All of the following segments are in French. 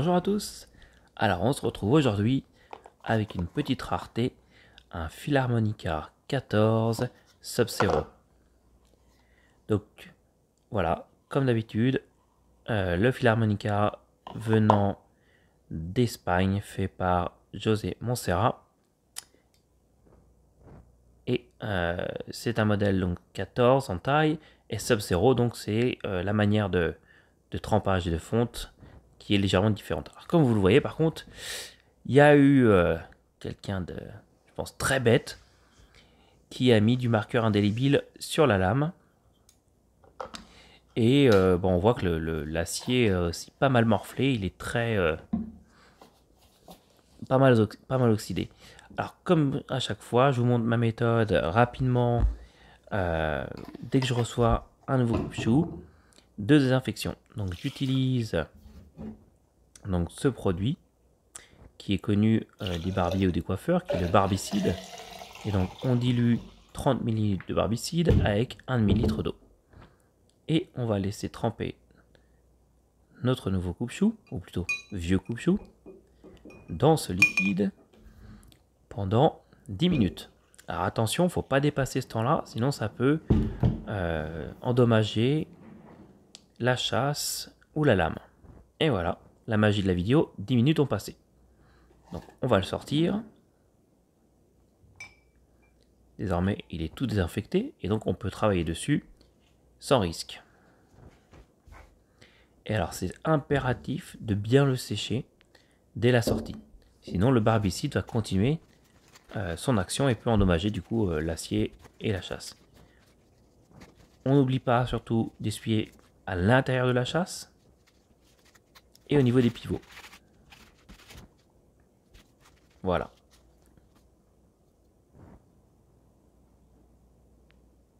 Bonjour à tous Alors on se retrouve aujourd'hui avec une petite rareté, un Philharmonica 14 sub 0 Donc voilà, comme d'habitude, euh, le Philharmonica venant d'Espagne, fait par José Montserrat. Et euh, c'est un modèle donc 14 en taille et sub 0 donc c'est euh, la manière de, de trempage et de fonte qui est légèrement différente. Alors, comme vous le voyez, par contre, il y a eu euh, quelqu'un de, je pense, très bête, qui a mis du marqueur indélébile sur la lame. Et euh, bon, on voit que l'acier le, euh, pas mal morflé, il est très... pas, mal, pas mal oxydé. Alors comme à chaque fois, je vous montre ma méthode rapidement. dès que je reçois un nouveau chou, de désinfection. Donc j'utilise donc ce produit qui est connu euh, des barbiers ou des coiffeurs, qui est le barbicide. Et donc on dilue 30 ml de barbicide avec 1 ml d'eau. Et on va laisser tremper notre nouveau coupe-chou, ou plutôt vieux coupe-chou, dans ce liquide pendant 10 minutes. Alors attention, faut pas dépasser ce temps-là, sinon ça peut euh, endommager la chasse ou la lame. Et voilà, la magie de la vidéo, 10 minutes ont passé. Donc on va le sortir. Désormais, il est tout désinfecté et donc on peut travailler dessus sans risque. Et alors c'est impératif de bien le sécher dès la sortie. Sinon le barbicide va continuer euh, son action et peut endommager du coup euh, l'acier et la chasse. On n'oublie pas surtout d'essuyer à l'intérieur de la chasse et au niveau des pivots. Voilà.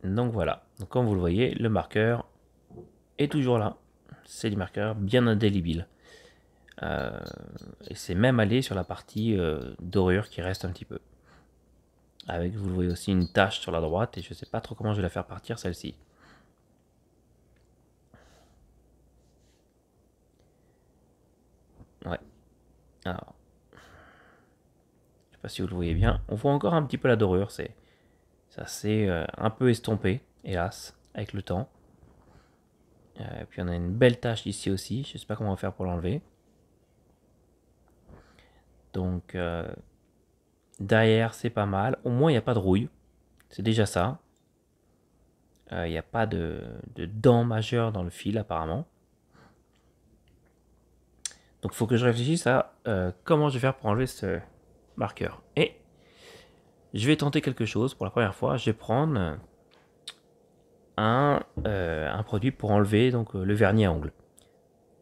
Donc voilà. Donc comme vous le voyez, le marqueur est toujours là. C'est du marqueur bien indélébile. Euh, et c'est même allé sur la partie euh, dorure qui reste un petit peu. Avec, vous le voyez aussi, une tache sur la droite. Et je ne sais pas trop comment je vais la faire partir, celle-ci. Ouais. Alors. Je sais pas si vous le voyez bien. On voit encore un petit peu la dorure. C'est. Ça s'est euh, un peu estompé, hélas, avec le temps. et euh, puis on a une belle tache ici aussi. Je sais pas comment on va faire pour l'enlever. Donc euh, derrière c'est pas mal. Au moins il n'y a pas de rouille. C'est déjà ça. Il n'y a pas de, de dents majeures dans le fil apparemment. Donc, il faut que je réfléchisse à euh, comment je vais faire pour enlever ce marqueur. Et je vais tenter quelque chose pour la première fois. Je vais prendre un, euh, un produit pour enlever donc, euh, le vernis à ongles.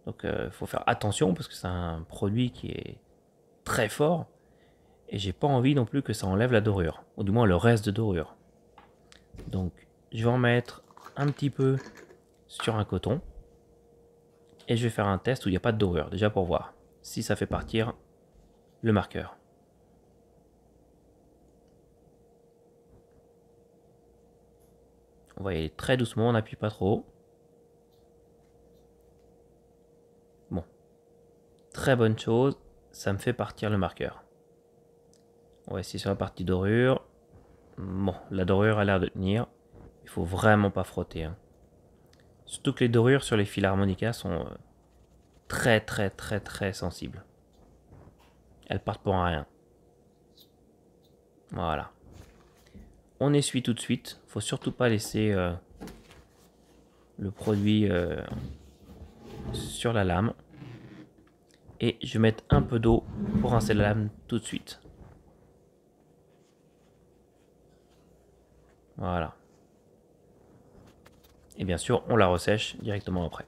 Donc, il faut faire attention parce que c'est un produit qui est très fort. Et j'ai pas envie non plus que ça enlève la dorure. Ou du moins le reste de dorure. Donc, je vais en mettre un petit peu sur un coton et je vais faire un test où il n'y a pas de dorure, déjà pour voir si ça fait partir le marqueur. On va y aller très doucement, on n'appuie pas trop. Bon. Très bonne chose, ça me fait partir le marqueur. On va essayer sur la partie dorure. Bon, la dorure a l'air de tenir. Il faut vraiment pas frotter. Hein. Surtout que les dorures sur les fils harmonica sont euh, très très très très sensibles. Elles partent pour rien. Voilà. On essuie tout de suite. Faut surtout pas laisser euh, le produit euh, sur la lame. Et je vais mettre un peu d'eau pour rincer la lame tout de suite. Voilà. Et bien sûr, on la ressèche directement après.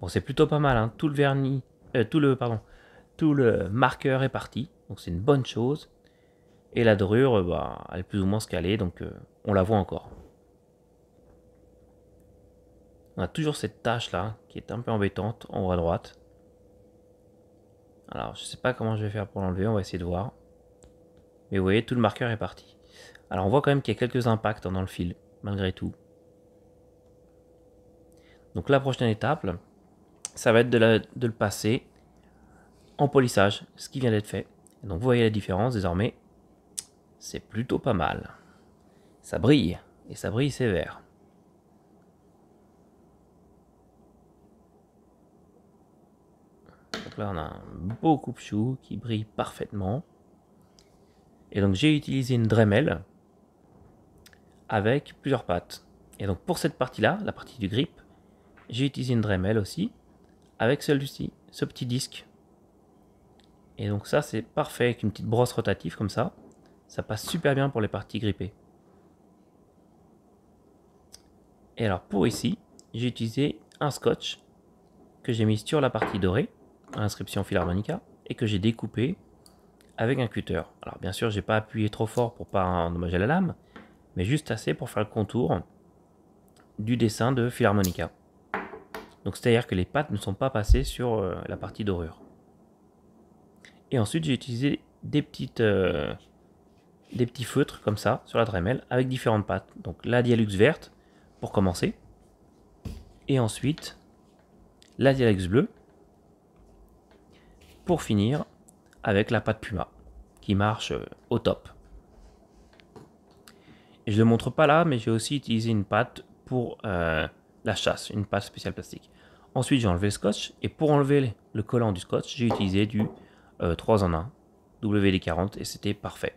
Bon, c'est plutôt pas mal. Hein. Tout le vernis, euh, tout le pardon, tout le marqueur est parti. Donc c'est une bonne chose. Et la drure euh, bah, elle est plus ou moins scalée, donc euh, on la voit encore. On a toujours cette tâche là, hein, qui est un peu embêtante, en haut à droite. Alors, je sais pas comment je vais faire pour l'enlever, on va essayer de voir. Mais vous voyez, tout le marqueur est parti. Alors, on voit quand même qu'il y a quelques impacts hein, dans le fil malgré tout. Donc la prochaine étape, ça va être de, le passer en polissage, ce qui vient d'être fait. Donc vous voyez la différence désormais, c'est plutôt pas mal. Ça brille, et ça brille sévère. Donc là on a un beau coupe-chou qui brille parfaitement. Et donc j'ai utilisé une Dremel, avec plusieurs pattes. Et donc pour cette partie-là, la partie du grip, j'ai utilisé une Dremel aussi, avec celui-ci, ce petit disque. Et donc ça c'est parfait avec une petite brosse rotative comme ça. Ça passe super bien pour les parties grippées. Et alors pour ici, j'ai utilisé un scotch que j'ai mis sur la partie dorée, inscription l'inscription Philharmonica, et que j'ai découpé avec un cutter. Alors bien sûr, j'ai pas appuyé trop fort pour pas endommager la lame, mais juste assez pour faire le contour du dessin de Philharmonica. Donc c'est-à-dire que les pattes ne sont pas passées sur euh, la partie dorure. Et ensuite j'ai utilisé des petites euh, des petits feutres comme ça sur la Dremel avec différentes pattes. Donc la Dialux verte pour commencer. Et ensuite la Dialux bleue pour finir avec la pâte Puma qui marche euh, au top je ne le montre pas là, mais j'ai aussi utilisé une pâte pour euh, la chasse, une pâte spéciale plastique. Ensuite, j'ai enlevé le scotch, et pour enlever le collant du scotch, j'ai utilisé du 3 euh, en 1 WD-40, et c'était parfait.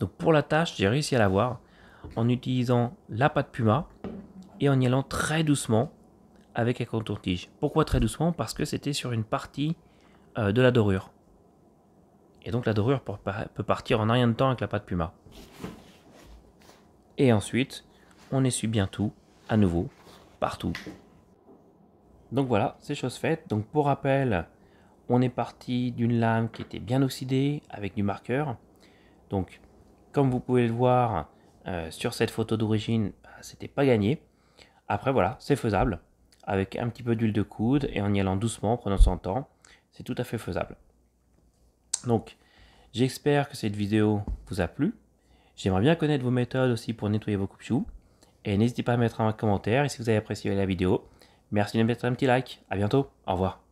Donc pour la tâche, j'ai réussi à l'avoir en utilisant la pâte Puma et en y allant très doucement avec un contour-tige. Pourquoi très doucement Parce que c'était sur une partie euh, de la dorure. Et donc la dorure peut partir en rien de temps avec la pâte puma. Et ensuite, on essuie bien tout, à nouveau, partout. Donc voilà, c'est chose faite. Donc pour rappel, on est parti d'une lame qui était bien oxydée avec du marqueur. Donc comme vous pouvez le voir euh, sur cette photo d'origine, bah, c'était pas gagné. Après voilà, c'est faisable. Avec un petit peu d'huile de coude et en y allant doucement, en prenant son temps, c'est tout à fait faisable. Donc, j'espère que cette vidéo vous a plu. J'aimerais bien connaître vos méthodes aussi pour nettoyer vos coupes choux. Et n'hésitez pas à mettre un commentaire. Et si vous avez apprécié la vidéo, merci de mettre un petit like. À bientôt. Au revoir.